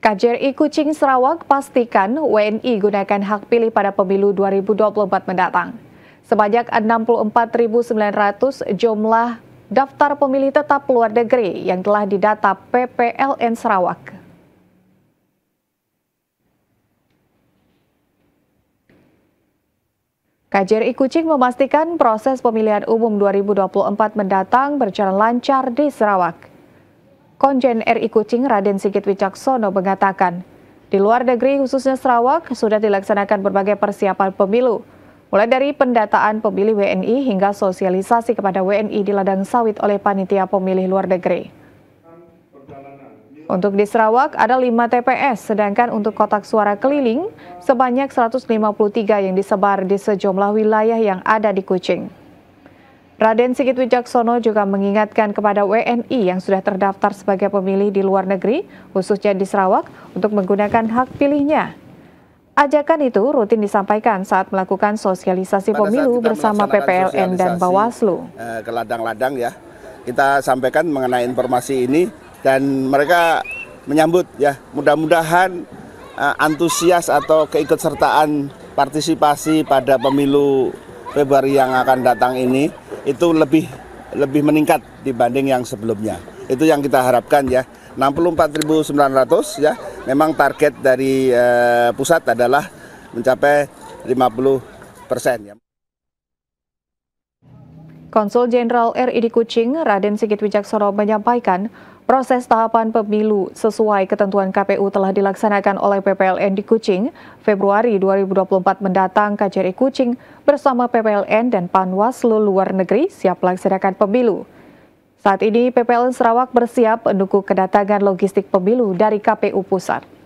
KJRI Kucing Sarawak pastikan WNI gunakan hak pilih pada pemilu 2024 mendatang. Sebanyak 64.900 jumlah daftar pemilih tetap luar negeri yang telah didata PPLN Sarawak. KJRI Kucing memastikan proses pemilihan umum 2024 mendatang berjalan lancar di Sarawak. Konjen RI Kucing Raden Sigit Wicaksono mengatakan, di luar negeri khususnya Sarawak sudah dilaksanakan berbagai persiapan pemilu, mulai dari pendataan pemilih WNI hingga sosialisasi kepada WNI di ladang sawit oleh panitia pemilih luar negeri. Untuk di Sarawak ada 5 TPS, sedangkan untuk kotak suara keliling sebanyak 153 yang disebar di sejumlah wilayah yang ada di Kucing. Raden Sigit Wijaksono juga mengingatkan kepada WNI yang sudah terdaftar sebagai pemilih di luar negeri, khususnya di Sarawak, untuk menggunakan hak pilihnya. Ajakan itu rutin disampaikan saat melakukan sosialisasi pemilu bersama PPLN dan Bawaslu. Eh, ke ladang-ladang ya, kita sampaikan mengenai informasi ini dan mereka menyambut ya. Mudah-mudahan uh, antusias atau keikutsertaan partisipasi pada pemilu Februari yang akan datang ini itu lebih lebih meningkat dibanding yang sebelumnya. Itu yang kita harapkan ya. 64.900 ya. Memang target dari uh, pusat adalah mencapai 50 persen ya. Konsul Jenderal RI di Kucing, Raden Sigit Wijaksono menyampaikan, proses tahapan pemilu sesuai ketentuan KPU telah dilaksanakan oleh PPLN di Kucing Februari 2024 mendatang KJRI Kucing bersama PPLN dan Panwaslu luar negeri siap melaksanakan pemilu. Saat ini PPLN Sarawak bersiap mendukung kedatangan logistik pemilu dari KPU Pusat.